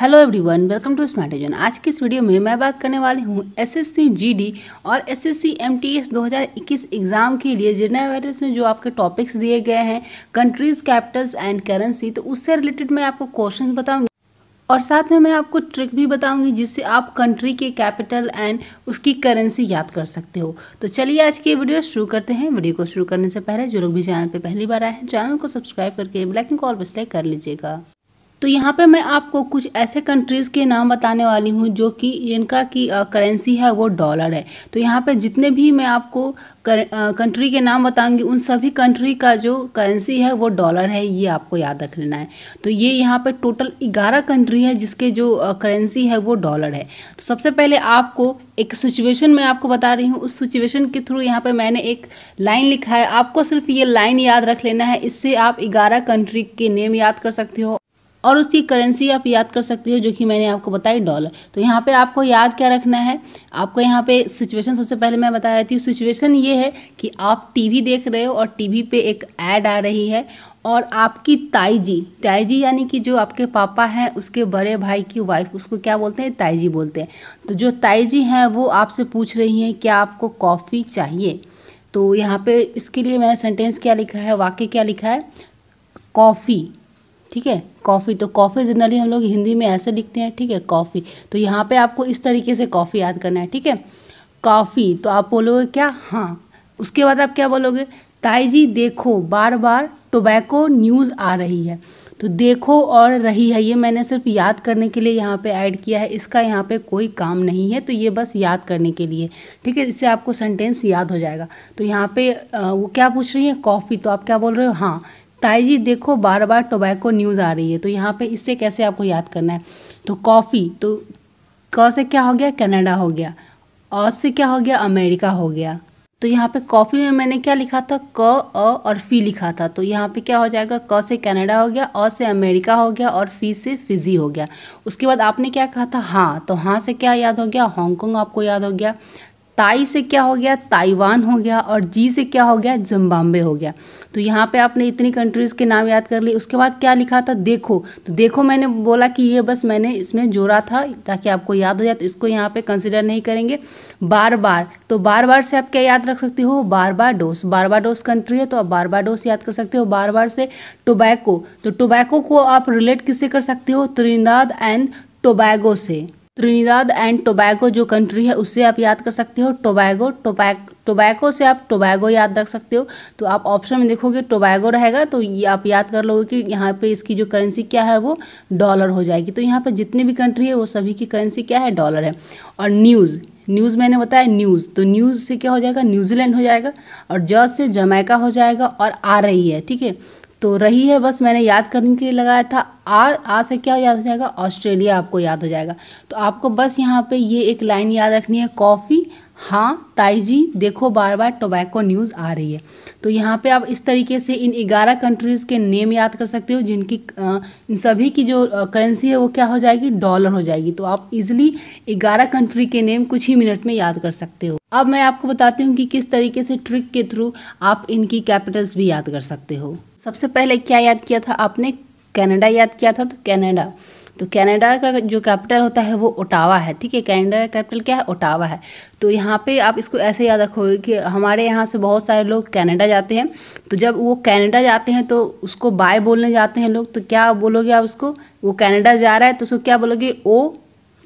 hello everyone welcome to smart एजन आज की इस वीडियो में मैं बात करने वाली हूँ एसएससी जीडी और एसएससी एमटीएस 2021 एग्ज़ाम के लिए जिना वायरस में जो आपके टॉपिक्स दिए गए हैं कंट्रीज़ कैपिटल्स एंड करेंसी तो उससे रिलेटेड मैं आपको क्वेश्चन बताऊंगी और साथ में मैं आपको ट्रिक भी बताऊंगी जिससे आप कंट्री के कैपिटल एंड उसकी करेंसी याद कर सकते हो तो चलिए आज की वीडियो शुरू करते हैं वीडियो को शुरू करने से पहले जो लोग भी चैनल पर पहली बार आए हैं चैनल को सब्सक्राइब करके बेलाइकन कॉल और कर लीजिएगा तो यहाँ पे मैं आपको कुछ ऐसे कंट्रीज़ के नाम बताने वाली हूँ जो कि इनका की करेंसी है वो डॉलर है तो यहाँ पे जितने भी मैं आपको कंट्री के नाम बताऊंगी उन सभी कंट्री का जो करेंसी है वो डॉलर है ये आपको याद रख लेना है तो ये यहाँ पे टोटल 11 कंट्री है जिसके जो करेंसी है वो डॉलर है तो सबसे पहले आपको एक सिचुएशन मैं आपको बता रही हूँ उस सिचुएशन के थ्रू यहाँ पे मैंने एक लाइन लिखा है आपको सिर्फ ये लाइन याद रख लेना है इससे आप ग्यारह कंट्री के नेम याद कर सकते हो और उसकी करेंसी आप याद कर सकते हो जो कि मैंने आपको बताई डॉलर तो यहाँ पे आपको याद क्या रखना है आपको यहाँ पे सिचुएशन सबसे पहले मैं बता रही थी सिचुएशन ये है कि आप टीवी देख रहे हो और टीवी पे एक ऐड आ रही है और आपकी ताई जी ताई जी यानी कि जो आपके पापा हैं उसके बड़े भाई की वाइफ उसको क्या बोलते हैं ताई जी बोलते हैं तो जो ताई जी हैं वो आपसे पूछ रही हैं क्या आपको कॉफ़ी चाहिए तो यहाँ पे इसके लिए मैंने सेंटेंस क्या लिखा है वाक्य क्या लिखा है कॉफ़ी ठीक है कॉफ़ी तो कॉफ़ी जनरली हम लोग हिंदी में ऐसे लिखते हैं ठीक है कॉफ़ी तो यहाँ पे आपको इस तरीके से कॉफ़ी याद करना है ठीक है कॉफ़ी तो आप बोलोगे क्या हाँ उसके बाद आप क्या बोलोगे ताई जी देखो बार बार टोबैको न्यूज़ आ रही है तो देखो और रही है ये मैंने सिर्फ याद करने के लिए यहाँ पे ऐड किया है इसका यहाँ पे कोई काम नहीं है तो ये बस याद करने के लिए ठीक है इससे आपको सेंटेंस याद हो जाएगा तो यहाँ पे वो क्या पूछ रही है कॉफ़ी तो आप क्या बोल रहे हो हाँ ताई जी देखो बार बार टोबैको न्यूज़ आ रही है तो यहाँ पे इससे कैसे आपको याद करना है तो कॉफ़ी तो क से क्या हो गया कनाडा हो गया और से क्या हो गया अमेरिका हो गया तो यहाँ पे कॉफ़ी में मैंने क्या लिखा था क अ और फी लिखा था तो यहाँ पे क्या हो जाएगा क से कनाडा हो गया अ से अमेरिका हो गया और फी से फिजी हो गया उसके बाद आपने क्या कहा था हाँ तो हाँ से क्या याद हो गया हांगकॉन्ग आपको याद हो गया ताई से क्या हो गया ताइवान हो गया और जी से क्या हो गया जिम्बाब्वे हो गया तो यहाँ पे आपने इतनी कंट्रीज़ के नाम याद कर लिए उसके बाद क्या लिखा था देखो तो देखो मैंने बोला कि ये बस मैंने इसमें जोड़ा था ताकि आपको याद हो जाए तो इसको यहाँ पे कंसिडर नहीं करेंगे बार बार तो बार बार से आप क्या याद रख सकते हो बार बार डोस बार बार डोस कंट्री है तो आप बार बार डोस याद कर सकते हो बार बार से टोबैको तो टोबैको को आप रिलेट किससे कर सकते हो त्रिनिदाद एंड टोबैगो से त्रिनिदाद एंड टोबैगो जो कंट्री है उससे आप याद कर सकते हो टोबैगो टोबैक टोबैको से आप टोबैगो याद रख सकते हो तो आप ऑप्शन में देखोगे टोबैगो रहेगा तो ये आप याद कर लोगे कि यहाँ पे इसकी जो करेंसी क्या है वो डॉलर हो जाएगी तो यहाँ पे जितनी भी कंट्री है वो सभी की करेंसी क्या है डॉलर है और न्यूज़ न्यूज़ मैंने बताया न्यूज़ तो न्यूज़ से क्या हो जाएगा न्यूजीलैंड हो जाएगा और जॉर्ज से जमैका हो जाएगा और आ रही है ठीक है तो रही है बस मैंने याद करने के लिए लगाया था आ आ से क्या याद हो जाएगा ऑस्ट्रेलिया आपको याद हो जाएगा तो आपको बस यहाँ पे ये एक लाइन याद रखनी है कॉफ़ी हाँ ताई जी देखो बार बार टोबैको न्यूज़ आ रही है तो यहाँ पे आप इस तरीके से इन 11 कंट्रीज़ के नेम याद कर सकते हो जिनकी इन सभी की जो करेंसी है वो क्या हो जाएगी डॉलर हो जाएगी तो आप इजिली 11 कंट्री के नेम कुछ ही मिनट में याद कर सकते हो अब मैं आपको बताती हूँ कि किस तरीके से ट्रिक के थ्रू आप इनकी कैपिटल्स भी याद कर सकते हो सबसे पहले क्या याद किया था आपने कनाडा याद किया था तो कनाडा तो कनाडा का जो कैपिटल होता है वो ओटावा है ठीक है कनाडा का कैपिटल क्या है ओटावा है तो यहाँ पे आप इसको ऐसे याद रखोगे कि हमारे यहाँ से बहुत सारे लोग कनाडा जाते हैं तो जब वो कनाडा जाते हैं तो उसको बाय बोलने जाते हैं लोग तो क्या बोलोगे आप उसको वो कनाडा जा रहा है तो उसको क्या बोलोगे ओ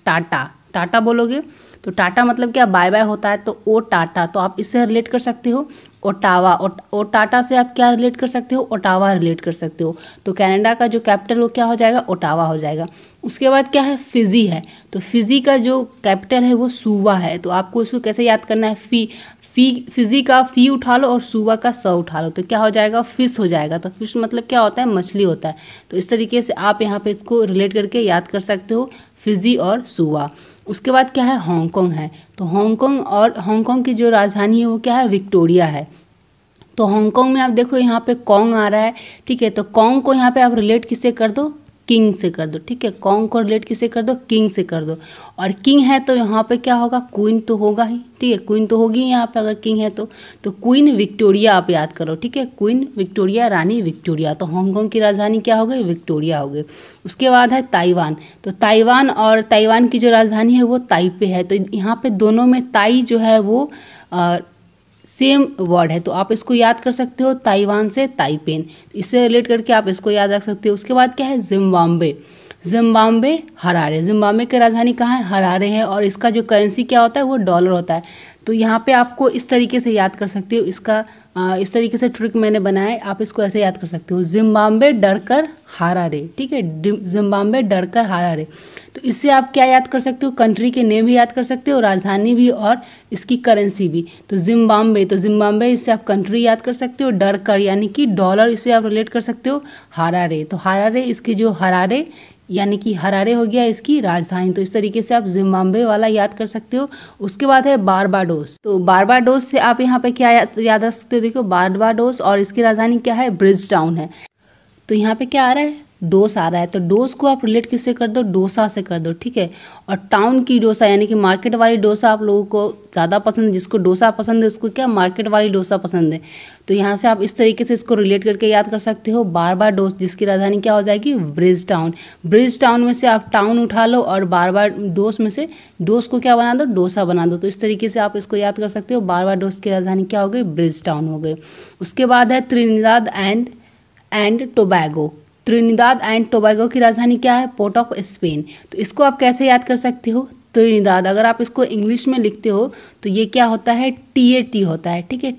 टाटा टाटा बोलोगे तो टाटा मतलब क्या बाय बाय होता है तो ओ टाटा तो आप इससे रिलेट कर सकते हो ओटावा ओ टाटा से आप क्या रिलेट कर सकते हो ओटावा रिलेट कर सकते हो तो कनाडा का जो कैपिटल वो क्या हो जाएगा ओटावा हो जाएगा उसके बाद क्या है फिजी है तो फिजी का जो कैपिटल है वो सूवा है तो आपको इसको कैसे याद करना है फी फी फिजी का फी उठा लो और सूवा का स उठा लो तो क्या हो जाएगा फिश हो जाएगा तो फिश मतलब क्या होता है मछली होता है तो इस तरीके से आप यहाँ पे इसको रिलेट करके याद कर सकते हो फिजी और सूवा उसके बाद क्या है हांगकॉन्ग है तो हांगकांग और हांगकॉन्ग की जो राजधानी है वो क्या है विक्टोरिया है तो हांगकांग में आप देखो यहाँ पे कॉन्ग आ रहा है ठीक है तो कॉन्ग को यहाँ पे आप रिलेट किससे कर दो किंग से कर दो ठीक है कॉन्ग रिलेट किसे कर दो किंग से कर दो और किंग है तो यहाँ पे क्या होगा क्वीन तो होगा ही ठीक है क्वीन तो होगी यहाँ पे अगर किंग है तो तो क्वीन विक्टोरिया आप याद करो ठीक है क्वीन विक्टोरिया रानी विक्टोरिया तो हांगकॉन्ग की राजधानी क्या हो गई विक्टोरिया हो गई उसके बाद है ताइवान तो ताइवान और ताइवान की जो राजधानी है वो ताइपे है तो यहाँ पे दोनों में ताई जो है वो आ, सेम वर्ड है तो आप इसको याद कर सकते हो ताइवान से ताइपेन इससे रिलेट करके आप इसको याद रख सकते हो उसके बाद क्या है जिम्बाब्वे जिम्बाब्वे हरारे जिम्बाब्वे की राजधानी कहाँ है हरारे है और इसका जो करेंसी क्या होता है वो डॉलर होता है तो यहाँ पे आपको इस तरीके से याद कर सकते हो इसका इस तरीके से ट्रिक मैंने बनाया आप इसको ऐसे याद कर सकते हो जिम्बाब्वे डर कर हारारे ठीक है जिम्बाब्वे डर कर हारारे तो इससे आप क्या याद कर सकते हो कंट्री के नेम भी याद कर सकते हो राजधानी भी और इसकी करेंसी भी तो जिम्बाब्वे तो जिम्बाब्वे इससे आप कंट्री याद कर सकते हो डर कर यानी कि डॉलर इससे आप रिलेट कर सकते हो हरारे तो हरारे इसके जो हरारे यानी कि हरारे हो गया इसकी राजधानी तो इस तरीके से आप जिम्बाब्वे वाला याद कर सकते हो उसके बाद है बारबाडोस तो बारबाडोस से आप यहाँ पे क्या याद रख सकते हो देखो बारबाडोस और इसकी राजधानी क्या है ब्रिज टाउन है तो यहाँ पे क्या आ रहा है डोस आ रहा है तो डोस को आप रिलेट किससे कर दो डोसा से कर दो ठीक है और टाउन की डोसा यानी कि मार्केट वाली डोसा आप लोगों को ज़्यादा पसंद है जिसको डोसा पसंद है उसको क्या मार्केट वाली डोसा पसंद है तो यहाँ से आप इस तरीके से इसको रिलेट करके याद कर सकते हो बार बार डोस जिसकी राजधानी क्या हो जाएगी ब्रिज टाउन ब्रिज टाउन में से आप टाउन उठा लो और बार बार डोस में से डोस को क्या बना दो डोसा बना दो तो इस तरीके से आप इसको याद कर सकते हो बार बार डोस की राजधानी क्या हो गई ब्रिज टाउन हो गई उसके बाद है Trinidad and and Tobago Trinidad and Tobago की राजधानी क्या है पोर्ट ऑफ स्पेन तो इसको आप कैसे याद कर सकते हो त्रिनिदाद अगर आप इसको इंग्लिश में लिखते हो तो ये क्या होता है टी ए टी होता है ठीक है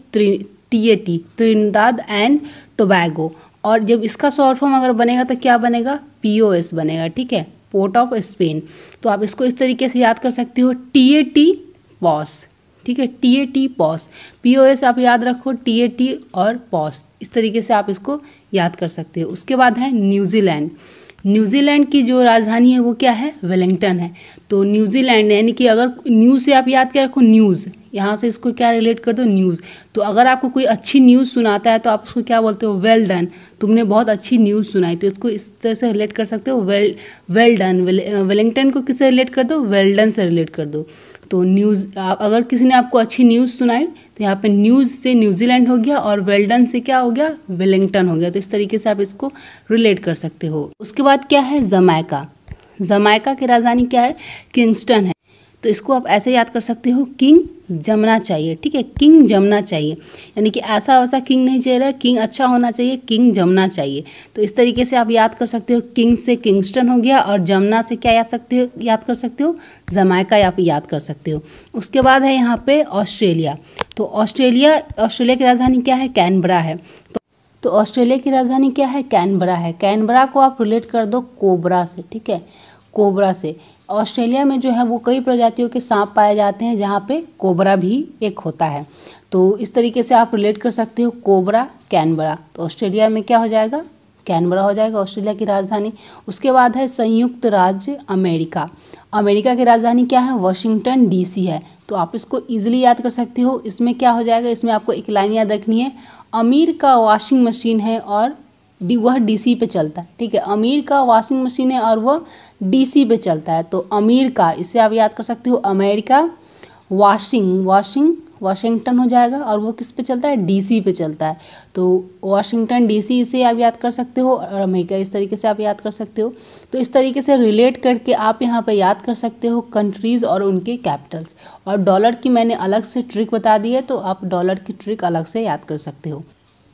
T A T Trinidad and Tobago और जब इसका शॉर्ट फॉर्म अगर बनेगा तो क्या बनेगा पी ओ एस बनेगा ठीक है पोर्ट ऑफ स्पेन तो आप इसको इस तरीके से याद कर सकते हो टी ए टी पॉस ठीक है T A T pos P O S आप याद रखो टी ए टी और पॉस इस तरीके से आप इसको याद कर सकते हो उसके बाद है न्यूजीलैंड न्यूजीलैंड की जो राजधानी है वो क्या है वेलिंगटन है तो न्यूजीलैंड यानी कि अगर न्यूज़ से आप याद क्या रखो न्यूज़ यहाँ से इसको क्या रिलेट कर दो न्यूज़ तो अगर आपको कोई अच्छी न्यूज़ सुनाता है तो आप उसको क्या बोलते हो वेल डन तुमने बहुत अच्छी न्यूज़ सुनाई तो इसको इस तरह से रिलेट कर सकते हो वेल वेल डन वेलिंगटन को किससे रिलेट कर दो वेल डन से रिलेट कर दो तो न्यूज़ अगर किसी ने आपको अच्छी न्यूज़ सुनाई तो यहाँ पे न्यूज़ से न्यूजीलैंड हो गया और वेल्डन से क्या हो गया वेलिंगटन हो गया तो इस तरीके से आप इसको रिलेट कर सकते हो उसके बाद क्या है जमैका जमैका की राजधानी क्या है किंगस्टन है तो इसको आप ऐसे याद कर सकते हो किंग जमना चाहिए ठीक है किंग जमना चाहिए यानी कि ऐसा वैसा किंग नहीं चाहिए रहा किंग अच्छा होना चाहिए किंग जमना चाहिए तो इस तरीके से आप याद कर सकते हो किंग से किंगस्टन हो गया और जमना से क्या याद सकते हो याद कर सकते हो जमायका आप याद कर सकते हो उसके बाद है यहाँ पे ऑस्ट्रेलिया तो ऑस्ट्रेलिया ऑस्ट्रेलिया की राजधानी क्या है कैनबरा है तो तो ऑस्ट्रेलिया की राजधानी क्या है कैनबरा है कैनबरा को आप रिलेट कर दो कोबरा से ठीक है कोबरा से ऑस्ट्रेलिया में जो है वो कई प्रजातियों के सांप पाए जाते हैं जहाँ पे कोबरा भी एक होता है तो इस तरीके से आप रिलेट कर सकते हो कोबरा कैनबरा तो ऑस्ट्रेलिया में क्या हो जाएगा कैनबरा हो जाएगा ऑस्ट्रेलिया की राजधानी उसके बाद है संयुक्त राज्य अमेरिका अमेरिका की राजधानी क्या है वॉशिंगटन डीसी है तो आप इसको ईजिली याद कर सकते हो इसमें क्या हो जाएगा इसमें आपको एक लाइन याद रखनी है अमीर का वॉशिंग मशीन है और डी वह डीसी पे चलता है ठीक है अमीर का वॉशिंग मशीन है और वह डीसी पे चलता है तो अमीर का इसे आप याद कर सकते हो अमेरिका वॉशिंग वॉशिंग वाशिंगटन हो जाएगा और वो किस पे चलता है डीसी पे चलता है तो वाशिंगटन डीसी इसे आप याद कर सकते हो और अमेरिका इस तरीके से आप याद कर सकते हो तो इस तरीके से रिलेट करके आप यहाँ पर याद कर सकते हो कंट्रीज़ और उनके कैपिटल्स और डॉलर की मैंने अलग से ट्रिक बता दी है तो आप डॉलर की ट्रिक अलग से याद कर सकते हो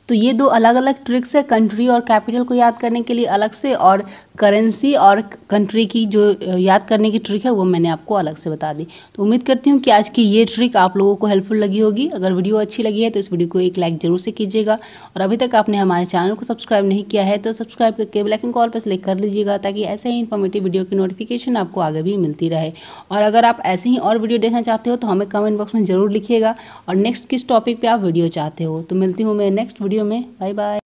तो ये दो अलग अलग ट्रिक्स है कंट्री और कैपिटल को याद करने के लिए अलग से और करेंसी और कंट्री की जो याद करने की ट्रिक है वो मैंने आपको अलग से बता दी तो उम्मीद करती हूँ कि आज की ये ट्रिक आप लोगों को हेल्पफुल लगी होगी अगर वीडियो अच्छी लगी है तो इस वीडियो को एक लाइक जरूर से कीजिएगा और अभी तक आपने हमारे चैनल को सब्सक्राइब नहीं किया है तो सब्सक्राइब करके बेलाइकन कॉल पर सेलेक्ट कर लीजिएगा ताकि ऐसे ही इन्फॉर्मेटिव वीडियो की नोटिफिकेशन आपको आगे भी मिलती रहे और अगर आप ऐसे ही और वीडियो देखना चाहते हो तो हमें कमेंट बॉक्स में जरूर लिखिएगा और नेक्स्ट किस टॉपिक पर आप वीडियो चाहते हो तो मिलती हूँ मैं नेक्स्ट वीडियो में बाय बाय